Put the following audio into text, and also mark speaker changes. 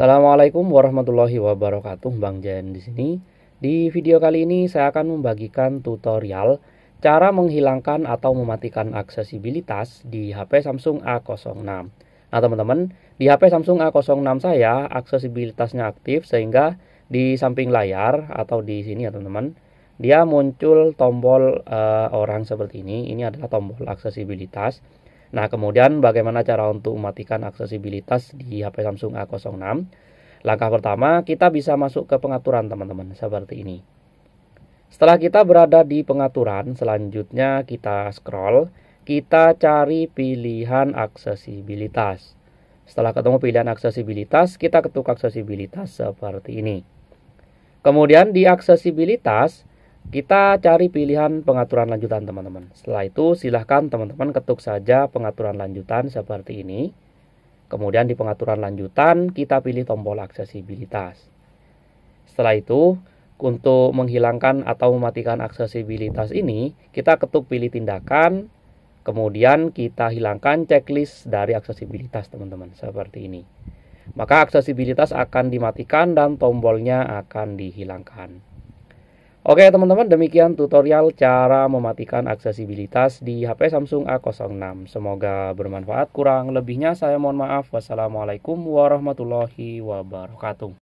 Speaker 1: Assalamualaikum warahmatullahi wabarakatuh, Bang Jen di sini. Di video kali ini saya akan membagikan tutorial cara menghilangkan atau mematikan aksesibilitas di HP Samsung A06. Nah, teman-teman, di HP Samsung A06 saya aksesibilitasnya aktif sehingga di samping layar atau di sini ya, teman-teman, dia muncul tombol uh, orang seperti ini. Ini adalah tombol aksesibilitas. Nah, kemudian bagaimana cara untuk mematikan aksesibilitas di HP Samsung A06? Langkah pertama, kita bisa masuk ke pengaturan teman-teman, seperti ini. Setelah kita berada di pengaturan, selanjutnya kita scroll, kita cari pilihan aksesibilitas. Setelah ketemu pilihan aksesibilitas, kita ketuk aksesibilitas seperti ini. Kemudian di aksesibilitas, kita cari pilihan pengaturan lanjutan teman-teman. Setelah itu silahkan teman-teman ketuk saja pengaturan lanjutan seperti ini. Kemudian di pengaturan lanjutan kita pilih tombol aksesibilitas. Setelah itu untuk menghilangkan atau mematikan aksesibilitas ini kita ketuk pilih tindakan. Kemudian kita hilangkan checklist dari aksesibilitas teman-teman seperti ini. Maka aksesibilitas akan dimatikan dan tombolnya akan dihilangkan. Oke teman-teman demikian tutorial cara mematikan aksesibilitas di HP Samsung A06 Semoga bermanfaat kurang lebihnya saya mohon maaf Wassalamualaikum warahmatullahi wabarakatuh